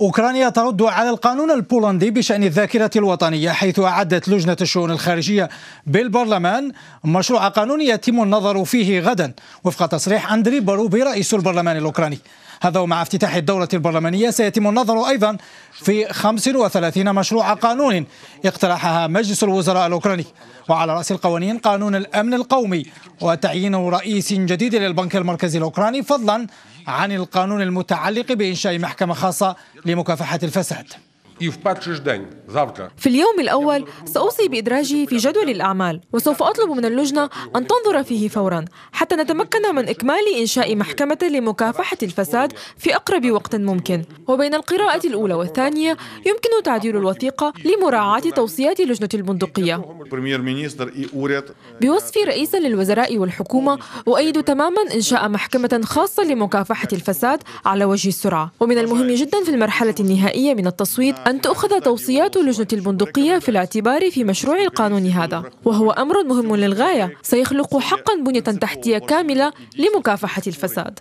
أوكرانيا ترد على القانون البولندي بشأن الذاكرة الوطنية حيث أعدت لجنة الشؤون الخارجية بالبرلمان مشروع قانون يتم النظر فيه غدا وفق تصريح أندري باروبي رئيس البرلمان الأوكراني هذا ومع افتتاح الدورة البرلمانية سيتم النظر أيضا في 35 مشروع قانون اقترحها مجلس الوزراء الأوكراني وعلى رأس القوانين قانون الأمن القومي وتعيين رئيس جديد للبنك المركزي الأوكراني فضلا عن القانون المتعلق بإنشاء محكمة خاصة لمكافحة الفساد في اليوم الأول سأوصي بإدراجه في جدول الأعمال وسوف أطلب من اللجنة أن تنظر فيه فورا حتى نتمكن من إكمال إنشاء محكمة لمكافحة الفساد في أقرب وقت ممكن وبين القراءة الأولى والثانية يمكن تعديل الوثيقة لمراعاة توصيات لجنة البندقية بوصفي رئيسا للوزراء والحكومة أؤيد تماما إنشاء محكمة خاصة لمكافحة الفساد على وجه السرعة ومن المهم جدا في المرحلة النهائية من التصويت أن تؤخذ توصيات لجنة البندقية في الاعتبار في مشروع القانون هذا وهو أمر مهم للغاية سيخلق حقا بنية تحتية كاملة لمكافحة الفساد